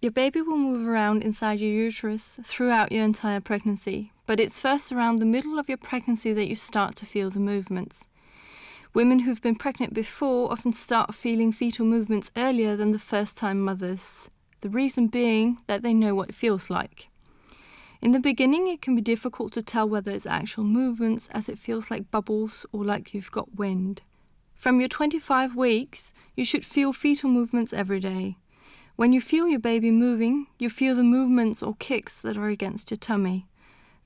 Your baby will move around inside your uterus throughout your entire pregnancy, but it's first around the middle of your pregnancy that you start to feel the movements. Women who've been pregnant before often start feeling fetal movements earlier than the first time mothers, the reason being that they know what it feels like. In the beginning, it can be difficult to tell whether it's actual movements as it feels like bubbles or like you've got wind. From your 25 weeks, you should feel fetal movements every day. When you feel your baby moving, you feel the movements or kicks that are against your tummy.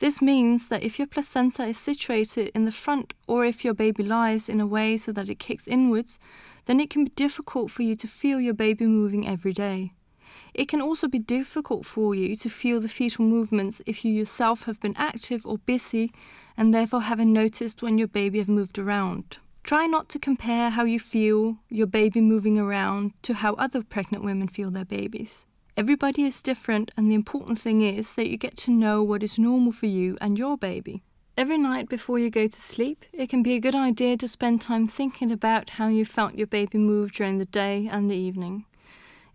This means that if your placenta is situated in the front or if your baby lies in a way so that it kicks inwards, then it can be difficult for you to feel your baby moving every day. It can also be difficult for you to feel the fetal movements if you yourself have been active or busy and therefore haven't noticed when your baby have moved around. Try not to compare how you feel your baby moving around to how other pregnant women feel their babies. Everybody is different, and the important thing is that you get to know what is normal for you and your baby. Every night before you go to sleep, it can be a good idea to spend time thinking about how you felt your baby move during the day and the evening.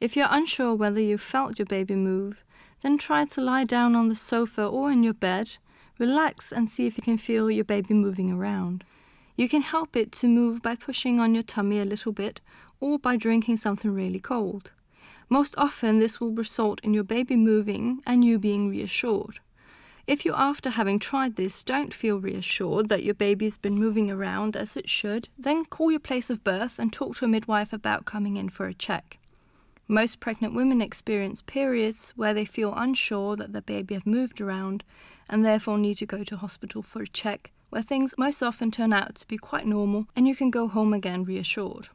If you're unsure whether you felt your baby move, then try to lie down on the sofa or in your bed, relax, and see if you can feel your baby moving around. You can help it to move by pushing on your tummy a little bit or by drinking something really cold. Most often, this will result in your baby moving and you being reassured. If you, after having tried this, don't feel reassured that your baby's been moving around as it should, then call your place of birth and talk to a midwife about coming in for a check. Most pregnant women experience periods where they feel unsure that their baby have moved around and therefore need to go to hospital for a check where things most often turn out to be quite normal and you can go home again reassured.